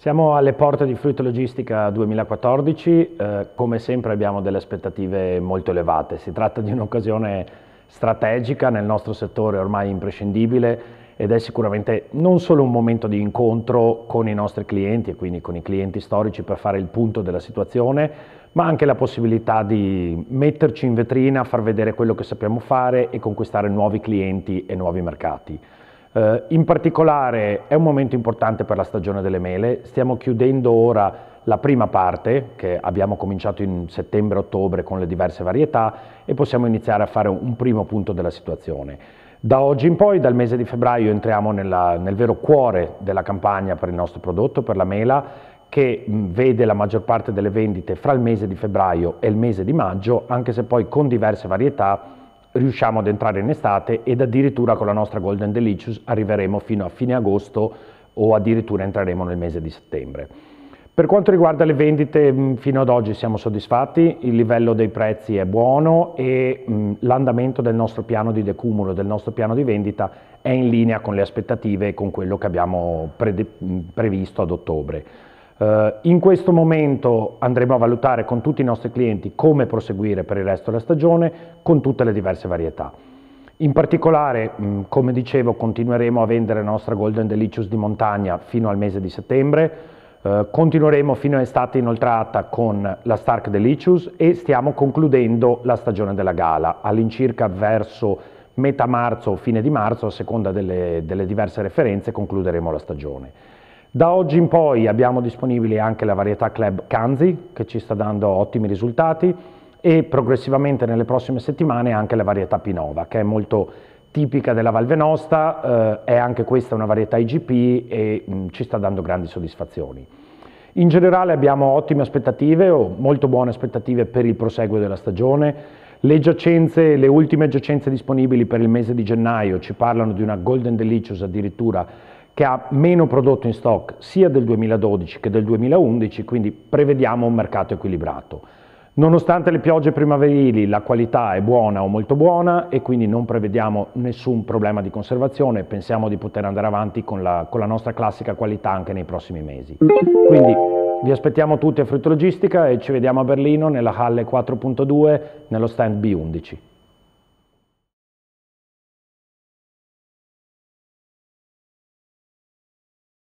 Siamo alle porte di Fruit Logistica 2014, eh, come sempre abbiamo delle aspettative molto elevate, si tratta di un'occasione strategica nel nostro settore ormai imprescindibile ed è sicuramente non solo un momento di incontro con i nostri clienti e quindi con i clienti storici per fare il punto della situazione, ma anche la possibilità di metterci in vetrina, far vedere quello che sappiamo fare e conquistare nuovi clienti e nuovi mercati. Eh, in particolare è un momento importante per la stagione delle mele, stiamo chiudendo ora la prima parte che abbiamo cominciato in settembre-ottobre con le diverse varietà e possiamo iniziare a fare un primo punto della situazione. Da oggi in poi, dal mese di febbraio, entriamo nella, nel vero cuore della campagna per il nostro prodotto, per la mela, che vede la maggior parte delle vendite fra il mese di febbraio e il mese di maggio, anche se poi con diverse varietà riusciamo ad entrare in estate ed addirittura con la nostra Golden Delicious arriveremo fino a fine agosto o addirittura entreremo nel mese di settembre. Per quanto riguarda le vendite, mm, fino ad oggi siamo soddisfatti, il livello dei prezzi è buono e mm, l'andamento del nostro piano di decumulo, del nostro piano di vendita, è in linea con le aspettative e con quello che abbiamo mm, previsto ad ottobre. Eh, in questo momento andremo a valutare con tutti i nostri clienti come proseguire per il resto della stagione con tutte le diverse varietà. In particolare, mm, come dicevo, continueremo a vendere la nostra Golden Delicious di montagna fino al mese di settembre, eh, continueremo fino a estate inoltrata con la Stark Delicious e stiamo concludendo la stagione della gala, all'incirca verso metà marzo o fine di marzo, a seconda delle, delle diverse referenze, concluderemo la stagione. Da oggi in poi abbiamo disponibile anche la varietà Club Kanzi che ci sta dando ottimi risultati e progressivamente nelle prossime settimane anche la varietà Pinova che è molto tipica della Valvenosta, eh, è anche questa una varietà IGP e mh, mm, ci sta dando grandi soddisfazioni. In generale abbiamo ottime aspettative o molto buone aspettative per il proseguo della stagione. Le giacenze, le ultime giacenze disponibili per il mese di gennaio ci parlano di una Golden Delicious addirittura che ha meno prodotto in stock sia del 2012 che del 2011, quindi prevediamo un mercato equilibrato. Nonostante le piogge primaverili la qualità è buona o molto buona e quindi non prevediamo nessun problema di conservazione, pensiamo di poter andare avanti con la, con la nostra classica qualità anche nei prossimi mesi. Quindi vi aspettiamo tutti a Fruttologistica e ci vediamo a Berlino nella Halle 4.2 nello stand B11.